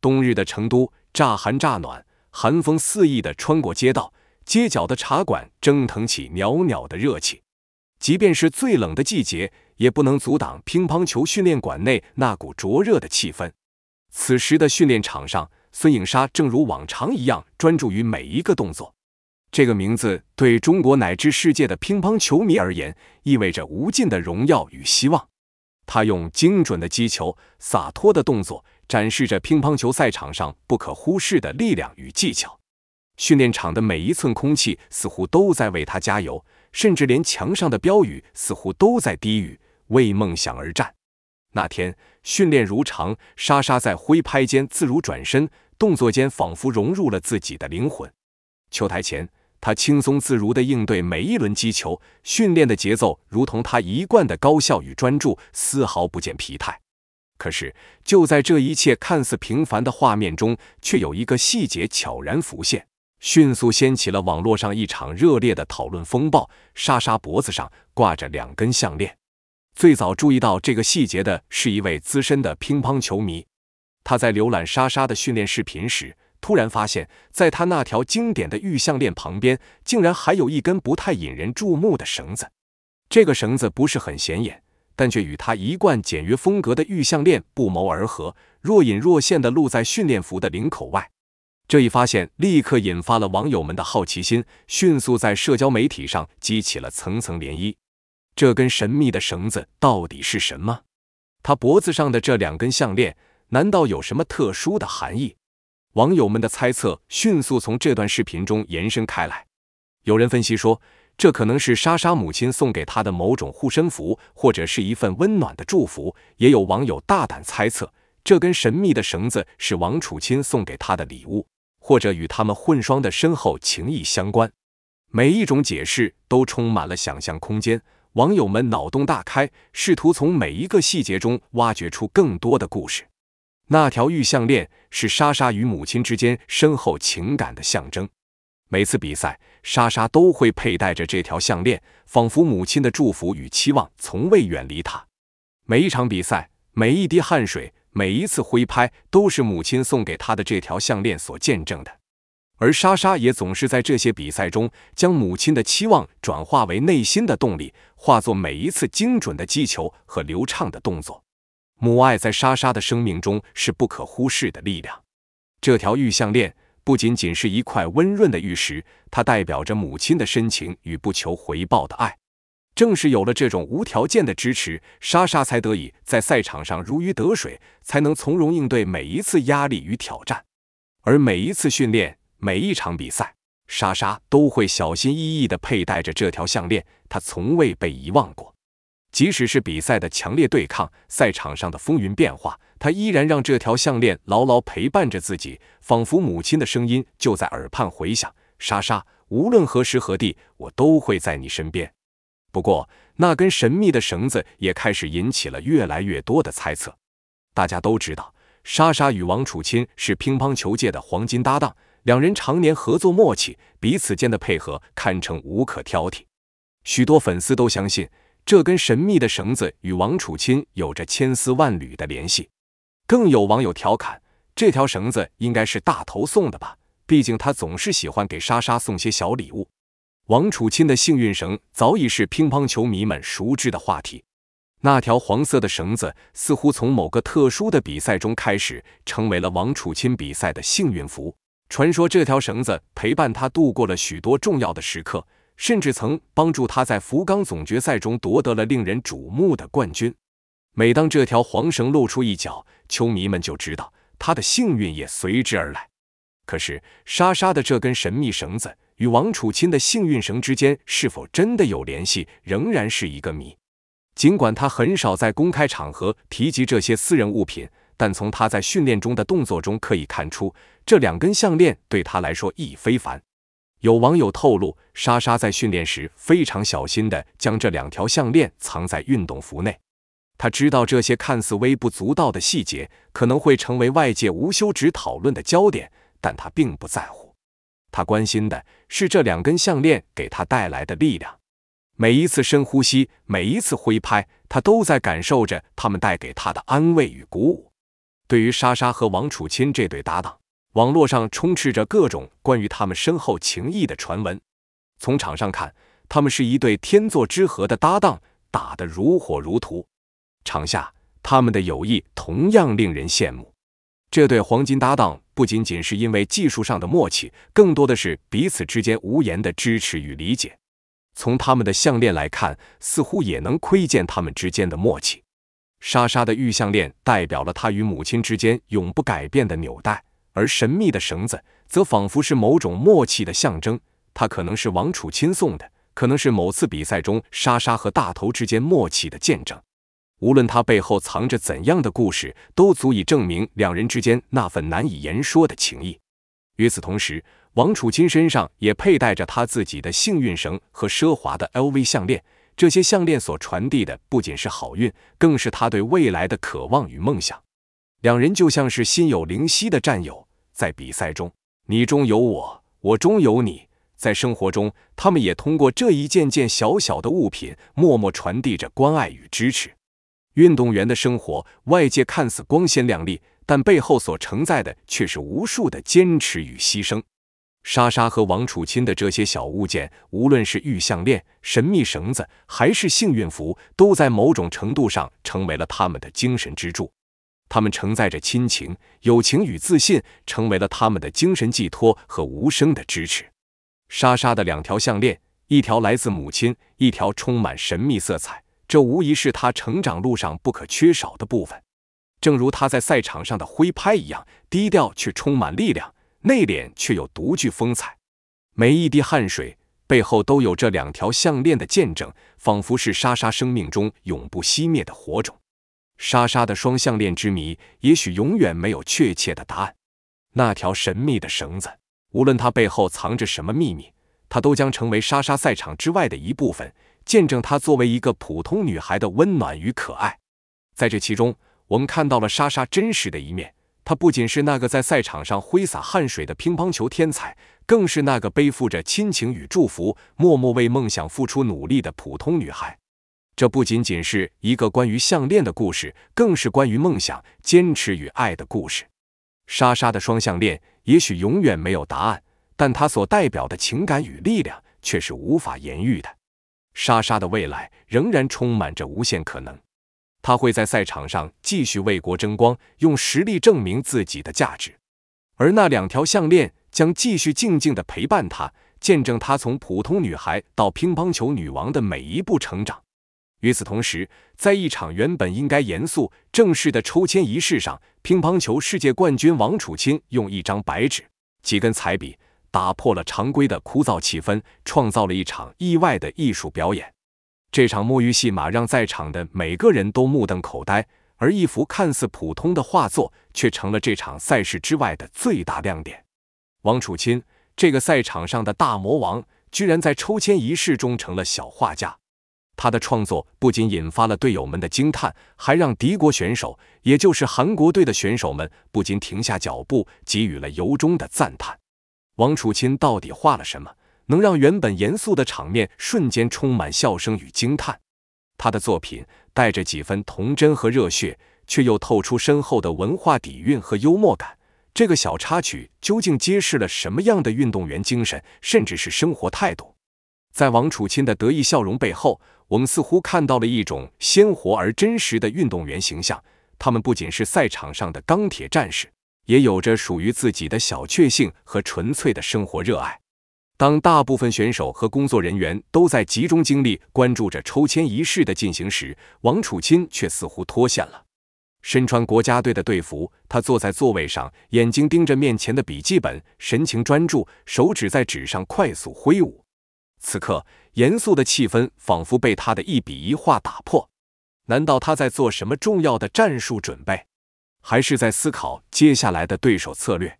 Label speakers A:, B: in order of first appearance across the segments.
A: 冬日的成都，乍寒乍暖，寒风肆意地穿过街道，街角的茶馆蒸腾起袅袅的热气。即便是最冷的季节，也不能阻挡乒乓球训练馆内那股灼热的气氛。此时的训练场上，孙颖莎正如往常一样，专注于每一个动作。这个名字对中国乃至世界的乒乓球迷而言，意味着无尽的荣耀与希望。他用精准的击球，洒脱的动作。展示着乒乓球赛场上不可忽视的力量与技巧。训练场的每一寸空气似乎都在为他加油，甚至连墙上的标语似乎都在低语：“为梦想而战。”那天训练如常，莎莎在挥拍间自如转身，动作间仿佛融入了自己的灵魂。球台前，她轻松自如地应对每一轮击球，训练的节奏如同她一贯的高效与专注，丝毫不见疲态。可是，就在这一切看似平凡的画面中，却有一个细节悄然浮现，迅速掀起了网络上一场热烈的讨论风暴。莎莎脖子上挂着两根项链。最早注意到这个细节的是一位资深的乒乓球迷，他在浏览莎莎的训练视频时，突然发现，在她那条经典的玉项链旁边，竟然还有一根不太引人注目的绳子。这个绳子不是很显眼。但却与他一贯简约风格的玉项链不谋而合，若隐若现地露在训练服的领口外。这一发现立刻引发了网友们的好奇心，迅速在社交媒体上激起了层层涟漪。这根神秘的绳子到底是什么？他脖子上的这两根项链难道有什么特殊的含义？网友们的猜测迅速从这段视频中延伸开来。有人分析说。这可能是莎莎母亲送给她的某种护身符，或者是一份温暖的祝福。也有网友大胆猜测，这根神秘的绳子是王楚钦送给她的礼物，或者与他们混双的深厚情谊相关。每一种解释都充满了想象空间，网友们脑洞大开，试图从每一个细节中挖掘出更多的故事。那条玉项链是莎莎与母亲之间深厚情感的象征。每次比赛，莎莎都会佩戴着这条项链，仿佛母亲的祝福与期望从未远离她。每一场比赛，每一滴汗水，每一次挥拍，都是母亲送给她的这条项链所见证的。而莎莎也总是在这些比赛中，将母亲的期望转化为内心的动力，化作每一次精准的击球和流畅的动作。母爱在莎莎的生命中是不可忽视的力量。这条玉项链。不仅仅是一块温润的玉石，它代表着母亲的深情与不求回报的爱。正是有了这种无条件的支持，莎莎才得以在赛场上如鱼得水，才能从容应对每一次压力与挑战。而每一次训练，每一场比赛，莎莎都会小心翼翼地佩戴着这条项链，她从未被遗忘过。即使是比赛的强烈对抗，赛场上的风云变化，他依然让这条项链牢牢陪伴着自己，仿佛母亲的声音就在耳畔回响。莎莎，无论何时何地，我都会在你身边。不过，那根神秘的绳子也开始引起了越来越多的猜测。大家都知道，莎莎与王楚钦是乒乓球界的黄金搭档，两人常年合作默契，彼此间的配合堪称无可挑剔。许多粉丝都相信。这根神秘的绳子与王楚钦有着千丝万缕的联系，更有网友调侃，这条绳子应该是大头送的吧，毕竟他总是喜欢给莎莎送些小礼物。王楚钦的幸运绳早已是乒乓球迷们熟知的话题，那条黄色的绳子似乎从某个特殊的比赛中开始，成为了王楚钦比赛的幸运符。传说这条绳子陪伴他度过了许多重要的时刻。甚至曾帮助他在福冈总决赛中夺得了令人瞩目的冠军。每当这条黄绳露出一角，球迷们就知道他的幸运也随之而来。可是，莎莎的这根神秘绳子与王楚钦的幸运绳之间是否真的有联系，仍然是一个谜。尽管他很少在公开场合提及这些私人物品，但从他在训练中的动作中可以看出，这两根项链对他来说意义非凡。有网友透露，莎莎在训练时非常小心地将这两条项链藏在运动服内。他知道这些看似微不足道的细节可能会成为外界无休止讨论的焦点，但他并不在乎。他关心的是这两根项链给他带来的力量。每一次深呼吸，每一次挥拍，他都在感受着他们带给他的安慰与鼓舞。对于莎莎和王楚钦这对搭档，网络上充斥着各种关于他们深厚情谊的传闻。从场上看，他们是一对天作之合的搭档，打得如火如荼；场下，他们的友谊同样令人羡慕。这对黄金搭档不仅仅是因为技术上的默契，更多的是彼此之间无言的支持与理解。从他们的项链来看，似乎也能窥见他们之间的默契。莎莎的玉项链代表了她与母亲之间永不改变的纽带。而神秘的绳子则仿佛是某种默契的象征，它可能是王楚钦送的，可能是某次比赛中莎莎和大头之间默契的见证。无论它背后藏着怎样的故事，都足以证明两人之间那份难以言说的情谊。与此同时，王楚钦身上也佩戴着他自己的幸运绳和奢华的 LV 项链，这些项链所传递的不仅是好运，更是他对未来的渴望与梦想。两人就像是心有灵犀的战友。在比赛中，你中有我，我中有你；在生活中，他们也通过这一件件小小的物品，默默传递着关爱与支持。运动员的生活，外界看似光鲜亮丽，但背后所承载的却是无数的坚持与牺牲。莎莎和王楚钦的这些小物件，无论是玉项链、神秘绳子，还是幸运符，都在某种程度上成为了他们的精神支柱。他们承载着亲情、友情与自信，成为了他们的精神寄托和无声的支持。莎莎的两条项链，一条来自母亲，一条充满神秘色彩，这无疑是她成长路上不可缺少的部分。正如她在赛场上的挥拍一样，低调却充满力量，内敛却又独具风采。每一滴汗水背后都有这两条项链的见证，仿佛是莎莎生命中永不熄灭的火种。莎莎的双项链之谜，也许永远没有确切的答案。那条神秘的绳子，无论它背后藏着什么秘密，它都将成为莎莎赛场之外的一部分，见证她作为一个普通女孩的温暖与可爱。在这其中，我们看到了莎莎真实的一面。她不仅是那个在赛场上挥洒汗水的乒乓球天才，更是那个背负着亲情与祝福，默默为梦想付出努力的普通女孩。这不仅仅是一个关于项链的故事，更是关于梦想、坚持与爱的故事。莎莎的双项链也许永远没有答案，但它所代表的情感与力量却是无法言喻的。莎莎的未来仍然充满着无限可能，她会在赛场上继续为国争光，用实力证明自己的价值。而那两条项链将继续静静的陪伴她，见证她从普通女孩到乒乓球女王的每一步成长。与此同时，在一场原本应该严肃正式的抽签仪式上，乒乓球世界冠军王楚钦用一张白纸、几根彩笔，打破了常规的枯燥气氛，创造了一场意外的艺术表演。这场“摸鱼”戏码让在场的每个人都目瞪口呆，而一幅看似普通的画作却成了这场赛事之外的最大亮点。王楚钦，这个赛场上的大魔王，居然在抽签仪式中成了小画家。他的创作不仅引发了队友们的惊叹，还让敌国选手，也就是韩国队的选手们，不禁停下脚步，给予了由衷的赞叹。王楚钦到底画了什么，能让原本严肃的场面瞬间充满笑声与惊叹？他的作品带着几分童真和热血，却又透出深厚的文化底蕴和幽默感。这个小插曲究竟揭示了什么样的运动员精神，甚至是生活态度？在王楚钦的得意笑容背后。我们似乎看到了一种鲜活而真实的运动员形象，他们不仅是赛场上的钢铁战士，也有着属于自己的小确幸和纯粹的生活热爱。当大部分选手和工作人员都在集中精力关注着抽签仪式的进行时，王楚钦却似乎脱线了。身穿国家队的队服，他坐在座位上，眼睛盯着面前的笔记本，神情专注，手指在纸上快速挥舞。此刻。严肃的气氛仿佛被他的一笔一画打破，难道他在做什么重要的战术准备，还是在思考接下来的对手策略？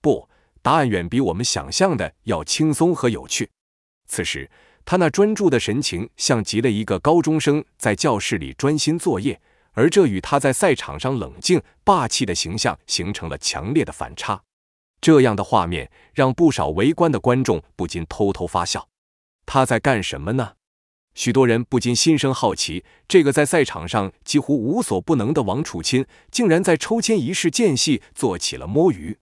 A: 不，答案远比我们想象的要轻松和有趣。此时，他那专注的神情像极了一个高中生在教室里专心作业，而这与他在赛场上冷静霸气的形象形成了强烈的反差。这样的画面让不少围观的观众不禁偷偷发笑。他在干什么呢？许多人不禁心生好奇。这个在赛场上几乎无所不能的王楚钦，竟然在抽签仪式间隙做起了摸鱼。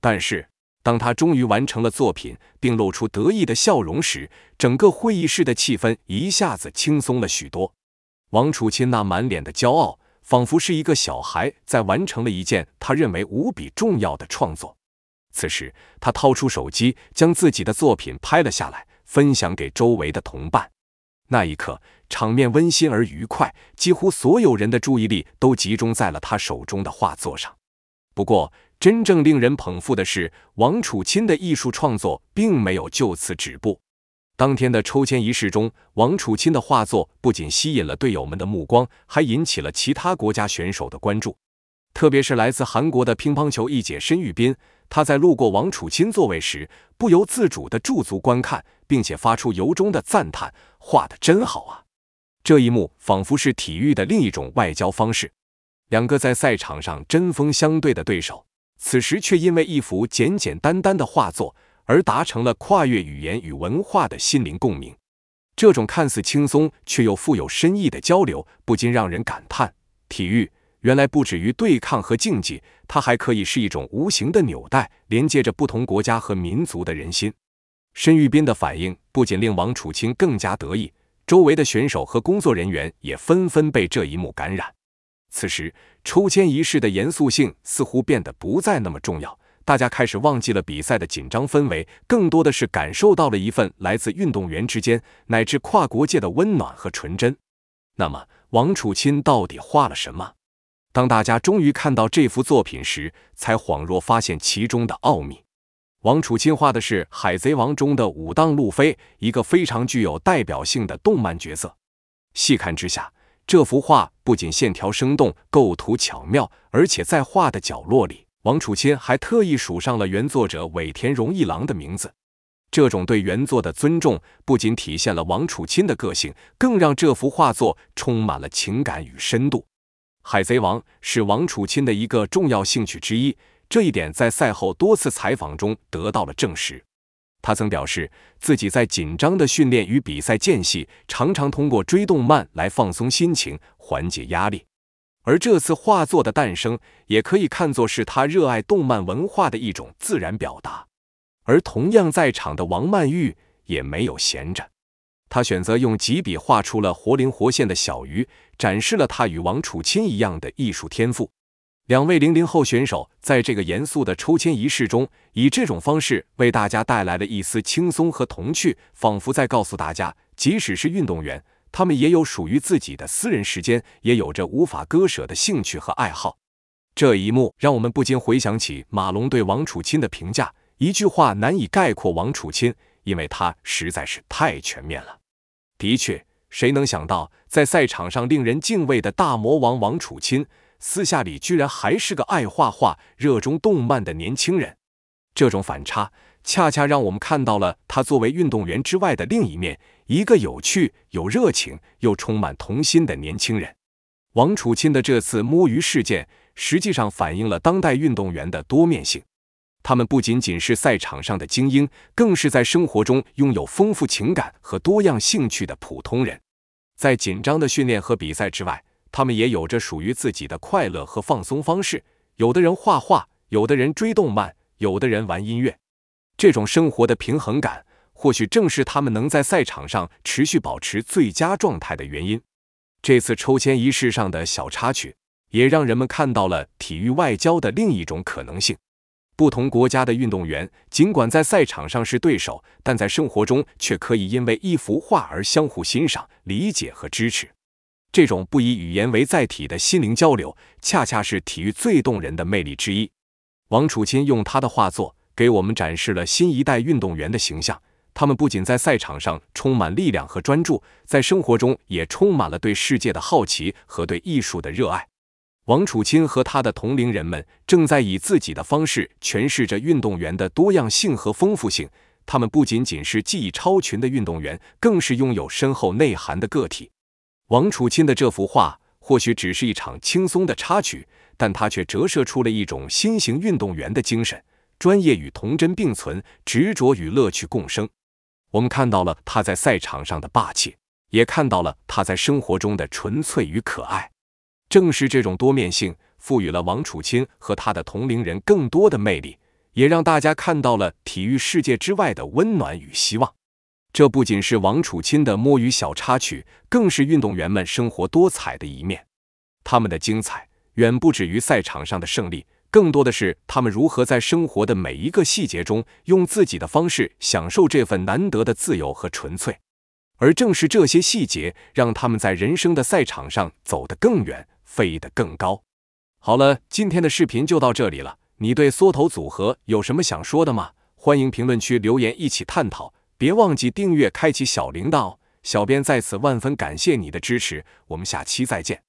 A: 但是，当他终于完成了作品，并露出得意的笑容时，整个会议室的气氛一下子轻松了许多。王楚钦那满脸的骄傲，仿佛是一个小孩在完成了一件他认为无比重要的创作。此时，他掏出手机，将自己的作品拍了下来。分享给周围的同伴，那一刻，场面温馨而愉快，几乎所有人的注意力都集中在了他手中的画作上。不过，真正令人捧腹的是，王楚钦的艺术创作并没有就此止步。当天的抽签仪式中，王楚钦的画作不仅吸引了队友们的目光，还引起了其他国家选手的关注。特别是来自韩国的乒乓球一姐申裕斌，她在路过王楚钦座位时，不由自主地驻足观看，并且发出由衷的赞叹：“画得真好啊！”这一幕仿佛是体育的另一种外交方式。两个在赛场上针锋相对的对手，此时却因为一幅简简单单的画作而达成了跨越语言与文化的心灵共鸣。这种看似轻松却又富有深意的交流，不禁让人感叹：体育。原来不止于对抗和竞技，它还可以是一种无形的纽带，连接着不同国家和民族的人心。申玉斌的反应不仅令王楚钦更加得意，周围的选手和工作人员也纷纷被这一幕感染。此时，抽签仪式的严肃性似乎变得不再那么重要，大家开始忘记了比赛的紧张氛围，更多的是感受到了一份来自运动员之间乃至跨国界的温暖和纯真。那么，王楚钦到底画了什么？当大家终于看到这幅作品时，才恍若发现其中的奥秘。王楚钦画的是《海贼王》中的武当路飞，一个非常具有代表性的动漫角色。细看之下，这幅画不仅线条生动、构图巧妙，而且在画的角落里，王楚钦还特意署上了原作者尾田荣一郎的名字。这种对原作的尊重，不仅体现了王楚钦的个性，更让这幅画作充满了情感与深度。《海贼王》是王楚钦的一个重要兴趣之一，这一点在赛后多次采访中得到了证实。他曾表示，自己在紧张的训练与比赛间隙，常常通过追动漫来放松心情、缓解压力。而这次画作的诞生，也可以看作是他热爱动漫文化的一种自然表达。而同样在场的王曼昱也没有闲着。他选择用几笔画出了活灵活现的小鱼，展示了他与王楚钦一样的艺术天赋。两位零零后选手在这个严肃的抽签仪式中，以这种方式为大家带来了一丝轻松和童趣，仿佛在告诉大家，即使是运动员，他们也有属于自己的私人时间，也有着无法割舍的兴趣和爱好。这一幕让我们不禁回想起马龙对王楚钦的评价：一句话难以概括王楚钦，因为他实在是太全面了。的确，谁能想到，在赛场上令人敬畏的大魔王王楚钦，私下里居然还是个爱画画、热衷动漫的年轻人？这种反差，恰恰让我们看到了他作为运动员之外的另一面——一个有趣、有热情、又充满童心的年轻人。王楚钦的这次“摸鱼”事件，实际上反映了当代运动员的多面性。他们不仅仅是赛场上的精英，更是在生活中拥有丰富情感和多样兴趣的普通人。在紧张的训练和比赛之外，他们也有着属于自己的快乐和放松方式。有的人画画，有的人追动漫，有的人玩音乐。这种生活的平衡感，或许正是他们能在赛场上持续保持最佳状态的原因。这次抽签仪式上的小插曲，也让人们看到了体育外交的另一种可能性。不同国家的运动员，尽管在赛场上是对手，但在生活中却可以因为一幅画而相互欣赏、理解和支持。这种不以语言为载体的心灵交流，恰恰是体育最动人的魅力之一。王楚钦用他的画作，给我们展示了新一代运动员的形象。他们不仅在赛场上充满力量和专注，在生活中也充满了对世界的好奇和对艺术的热爱。王楚钦和他的同龄人们正在以自己的方式诠释着运动员的多样性和丰富性。他们不仅仅是技艺超群的运动员，更是拥有深厚内涵的个体。王楚钦的这幅画或许只是一场轻松的插曲，但他却折射出了一种新型运动员的精神：专业与童真并存，执着与乐趣共生。我们看到了他在赛场上的霸气，也看到了他在生活中的纯粹与可爱。正是这种多面性，赋予了王楚钦和他的同龄人更多的魅力，也让大家看到了体育世界之外的温暖与希望。这不仅是王楚钦的摸鱼小插曲，更是运动员们生活多彩的一面。他们的精彩远不止于赛场上的胜利，更多的是他们如何在生活的每一个细节中，用自己的方式享受这份难得的自由和纯粹。而正是这些细节，让他们在人生的赛场上走得更远。飞得更高。好了，今天的视频就到这里了。你对缩头组合有什么想说的吗？欢迎评论区留言一起探讨。别忘记订阅、开启小铃铛哦。小编在此万分感谢你的支持。我们下期再见。